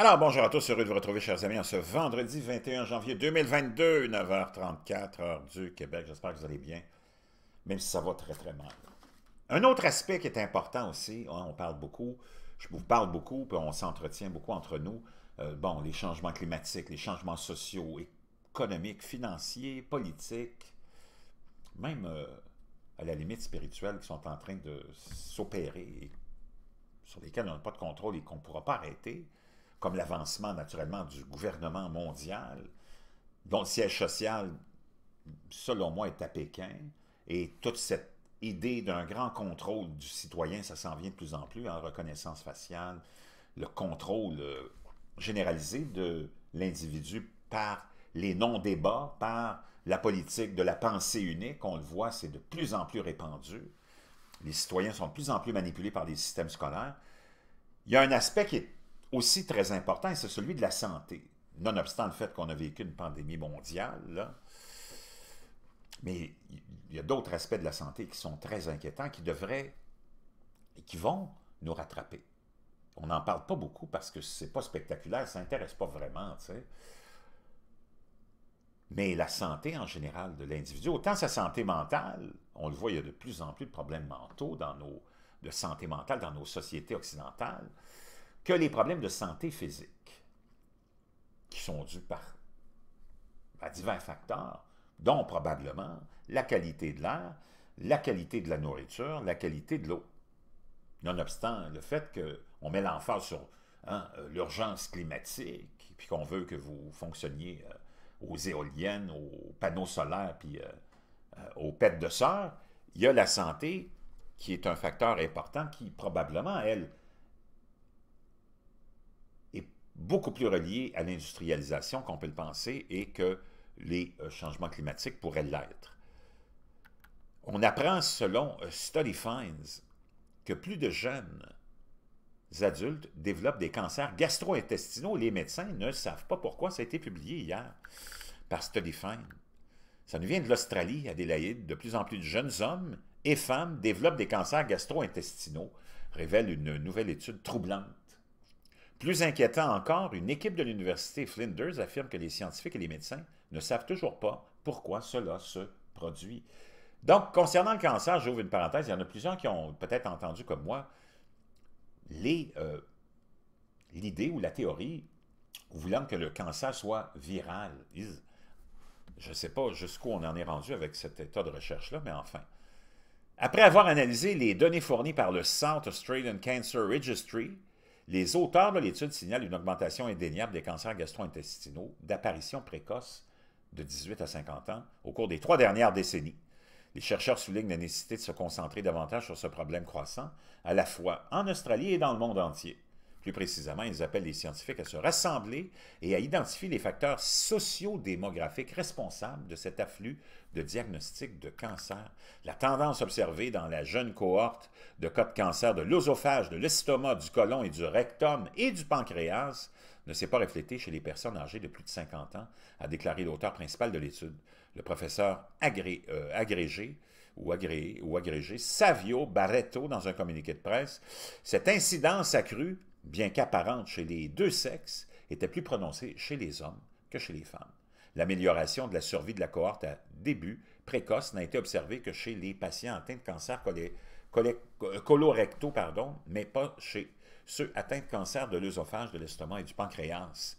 Alors, bonjour à tous, heureux de vous retrouver, chers amis, en ce vendredi 21 janvier 2022, 9h34, heure du Québec. J'espère que vous allez bien, même si ça va très, très mal. Un autre aspect qui est important aussi, hein, on parle beaucoup, je vous parle beaucoup, puis on s'entretient beaucoup entre nous, euh, bon, les changements climatiques, les changements sociaux, économiques, financiers, politiques, même euh, à la limite spirituelle qui sont en train de s'opérer, sur lesquels on n'a pas de contrôle et qu'on ne pourra pas arrêter comme l'avancement naturellement du gouvernement mondial, dont le siège social, selon moi, est à Pékin, et toute cette idée d'un grand contrôle du citoyen, ça s'en vient de plus en plus en hein, reconnaissance faciale, le contrôle euh, généralisé de l'individu par les non-débats, par la politique de la pensée unique, on le voit, c'est de plus en plus répandu. Les citoyens sont de plus en plus manipulés par les systèmes scolaires. Il y a un aspect qui est aussi très important, c'est celui de la santé. Nonobstant le fait qu'on a vécu une pandémie mondiale, mais il y a d'autres aspects de la santé qui sont très inquiétants, qui devraient et qui vont nous rattraper. On n'en parle pas beaucoup parce que c'est pas spectaculaire, ça n'intéresse pas vraiment, tu sais. Mais la santé en général de l'individu, autant sa santé mentale, on le voit, il y a de plus en plus de problèmes mentaux dans nos, de santé mentale dans nos sociétés occidentales, que les problèmes de santé physique, qui sont dus par, à divers facteurs, dont probablement la qualité de l'air, la qualité de la nourriture, la qualité de l'eau. Nonobstant le fait qu'on met l'emphase sur hein, euh, l'urgence climatique, puis qu'on veut que vous fonctionniez euh, aux éoliennes, aux panneaux solaires, puis euh, aux pets de sœur, il y a la santé qui est un facteur important qui probablement, elle, beaucoup plus relié à l'industrialisation qu'on peut le penser et que les euh, changements climatiques pourraient l'être. On apprend, selon euh, Study Finds, que plus de jeunes adultes développent des cancers gastro-intestinaux. Les médecins ne savent pas pourquoi. Ça a été publié hier par Study Ça nous vient de l'Australie, Adélaïde. De plus en plus de jeunes hommes et femmes développent des cancers gastro-intestinaux, révèle une nouvelle étude troublante plus inquiétant encore, une équipe de l'université Flinders affirme que les scientifiques et les médecins ne savent toujours pas pourquoi cela se produit. Donc, concernant le cancer, j'ouvre une parenthèse, il y en a plusieurs qui ont peut-être entendu comme moi euh, l'idée ou la théorie voulant que le cancer soit viral. Je ne sais pas jusqu'où on en est rendu avec cet état de recherche-là, mais enfin. Après avoir analysé les données fournies par le South Australian Cancer Registry, les auteurs de l'étude signalent une augmentation indéniable des cancers gastro-intestinaux d'apparition précoce de 18 à 50 ans au cours des trois dernières décennies. Les chercheurs soulignent la nécessité de se concentrer davantage sur ce problème croissant, à la fois en Australie et dans le monde entier. Plus précisément, ils appellent les scientifiques à se rassembler et à identifier les facteurs sociodémographiques responsables de cet afflux de diagnostics de cancer. La tendance observée dans la jeune cohorte de cas de cancer de l'œsophage, de l'estomac, du côlon et du rectum et du pancréas ne s'est pas reflétée chez les personnes âgées de plus de 50 ans, a déclaré l'auteur principal de l'étude, le professeur euh, agrégé ou, ou agrégé Savio Barreto dans un communiqué de presse. Cette incidence accrue bien qu'apparente chez les deux sexes, était plus prononcée chez les hommes que chez les femmes. L'amélioration de la survie de la cohorte à début précoce n'a été observée que chez les patients atteints de cancer colorectaux, pardon, mais pas chez ceux atteints de cancer de l'œsophage, de l'estomac et du pancréas.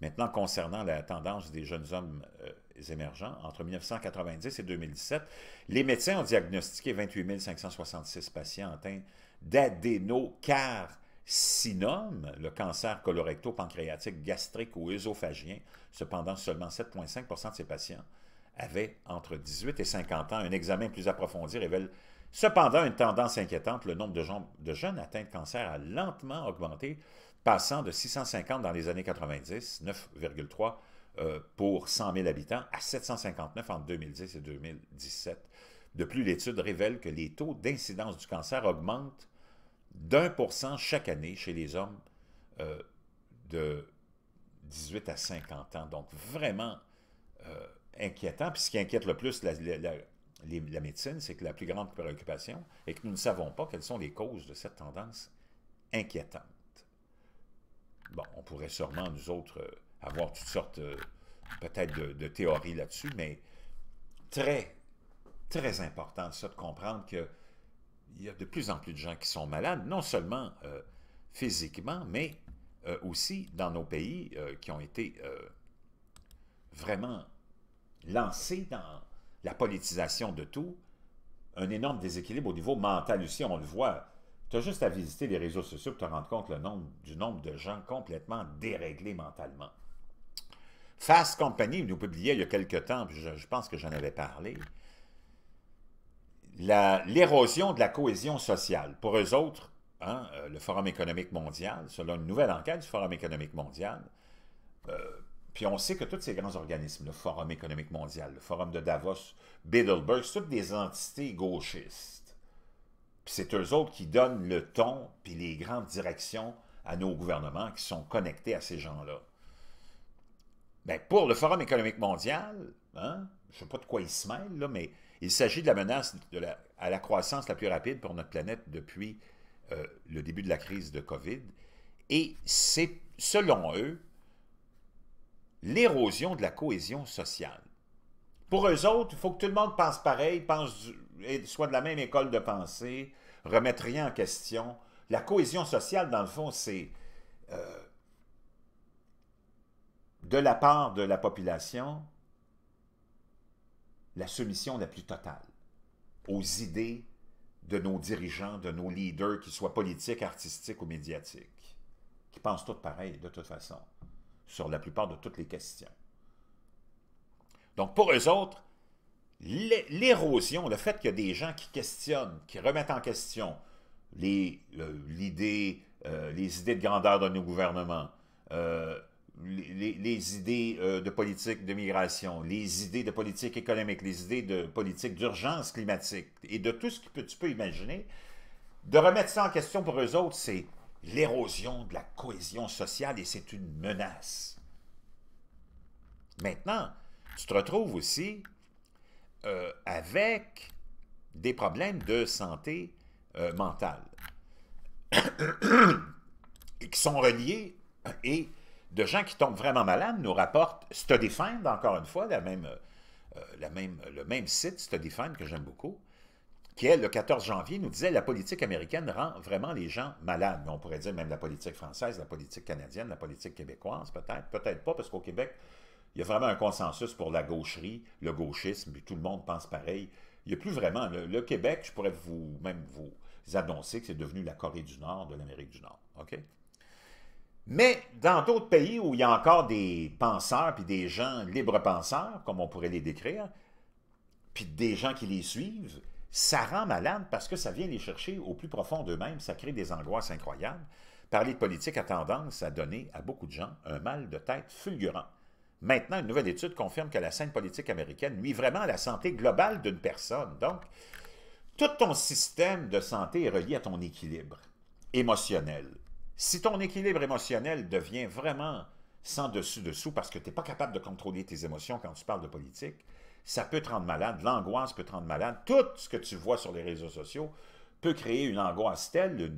Maintenant, concernant la tendance des jeunes hommes euh, émergents, entre 1990 et 2017, les médecins ont diagnostiqué 28 566 patients atteints d'adénocar Synome, le cancer colorecto-pancréatique gastrique ou œsophagien, cependant seulement 7,5 de ces patients avaient entre 18 et 50 ans. Un examen plus approfondi révèle cependant une tendance inquiétante. Le nombre de, jeunes atteints de cancer a lentement augmenté, passant de 650 dans les années 90, 9,3 euh, pour 100 000 habitants, à 759 entre 2010 et 2017. De plus, l'étude révèle que les taux d'incidence du cancer augmentent d'un pour cent chaque année chez les hommes euh, de 18 à 50 ans. Donc, vraiment euh, inquiétant. Puis ce qui inquiète le plus la, la, médecine, c'est que la plus grande préoccupation est que nous ne savons pas quelles sont les causes de cette tendance inquiétante. Bon, on pourrait sûrement, nous autres, euh, avoir toutes sortes, peut-être, de, de théories là-dessus, mais très, très important, ça, de comprendre que il y a de plus en plus de gens qui sont malades, non seulement euh, physiquement, mais euh, aussi dans nos pays euh, qui ont été vraiment lancés dans la politisation de tout, un énorme déséquilibre au niveau mental aussi, on le voit. Tu as juste à visiter les réseaux sociaux pour te rendre compte du nombre de gens complètement déréglés mentalement. Fast Company nous publiait il y a quelque temps, je pense que j'en avais parlé, l'érosion de la cohésion sociale. Pour eux autres, hein, euh, le Forum économique mondial, selon une nouvelle enquête du Forum économique mondial, euh, puis on sait que tous ces grands organismes, le Forum économique mondial, le Forum de Davos, Biddleberg, c'est toutes des entités gauchistes. Puis c'est eux autres qui donnent le ton, puis les grandes directions à nos gouvernements qui sont connectés à ces gens-là. mais ben, pour le Forum économique mondial, hein, je ne sais pas de quoi ils se mêlent, là, mais il s'agit de la menace à la croissance la plus rapide pour notre planète depuis euh, le début de la crise de COVID. Et c'est, selon eux, l'érosion de la cohésion sociale. Pour eux autres, il faut que tout le monde pense pareil, pense soit de la même école de pensée, remette rien en question. La cohésion sociale, dans le fond, c'est euh, de la part de la population, la soumission la plus totale aux idées de nos dirigeants, de nos leaders, qu'ils soient politiques, artistiques ou médiatiques, qui pensent toutes pareil de toute façon, sur la plupart de toutes les questions. Donc pour eux autres, l'érosion, le fait qu'il y a des gens qui questionnent, qui remettent en question les, euh, euh, les idées de grandeur de nos gouvernements, euh, les, idées euh, de politique de migration, les idées de politique économique, les idées de politique d'urgence climatique et de tout ce que tu peux imaginer, de remettre ça en question pour eux autres, c'est l'érosion de la cohésion sociale et c'est une menace. Maintenant, tu te retrouves aussi euh, avec des problèmes de santé euh, mentale qui sont reliés et de gens qui tombent vraiment malades nous rapportent StudyFind, encore une fois, la même, euh, euh, le même site, StudyFind, que j'aime beaucoup, qui, est le 14 janvier, nous disait la politique américaine rend vraiment les gens malades. on pourrait dire même la politique française, la politique canadienne, la politique québécoise, peut-être, peut-être pas, parce qu'au Québec, il y a vraiment un consensus pour la gaucherie, le gauchisme, tout le monde pense pareil. Il n'y a plus vraiment. Le, Québec, je pourrais vous même vous annoncer que c'est devenu la Corée du Nord de l'Amérique du Nord. OK? Mais dans d'autres pays où il y a encore des penseurs, puis des gens libres penseurs, comme on pourrait les décrire, puis des gens qui les suivent, ça rend malade parce que ça vient les chercher au plus profond d'eux-mêmes, ça crée des angoisses incroyables. Parler de politique a tendance à donner à beaucoup de gens un mal de tête fulgurant. Maintenant, une nouvelle étude confirme que la scène politique américaine nuit vraiment à la santé globale d'une personne. Donc, tout ton système de santé est relié à ton équilibre émotionnel, si ton équilibre émotionnel devient vraiment sans dessus-dessous parce que tu n'es pas capable de contrôler tes émotions quand tu parles de politique, ça peut te rendre malade, l'angoisse peut te rendre malade. Tout ce que tu vois sur les réseaux sociaux peut créer une angoisse telle,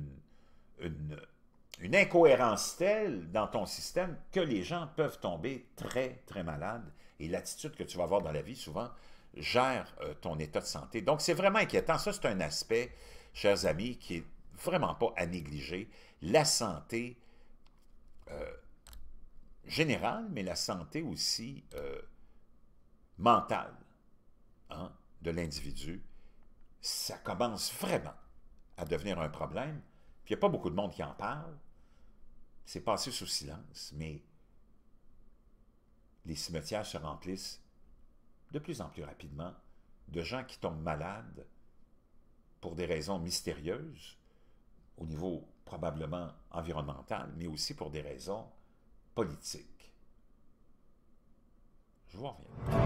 une, incohérence telle dans ton système que les gens peuvent tomber très, très malades. Et l'attitude que tu vas avoir dans la vie, souvent, gère euh, ton état de santé. Donc, c'est vraiment inquiétant. Ça, c'est un aspect, chers amis, qui est vraiment pas à négliger, la santé euh, générale, mais la santé aussi euh, mentale hein, de l'individu, ça commence vraiment à devenir un problème. il n'y a pas beaucoup de monde qui en parle. C'est passé sous silence, mais les cimetières se remplissent de plus en plus rapidement de gens qui tombent malades pour des raisons mystérieuses, au niveau probablement environnemental, mais aussi pour des raisons politiques. Je vous reviens.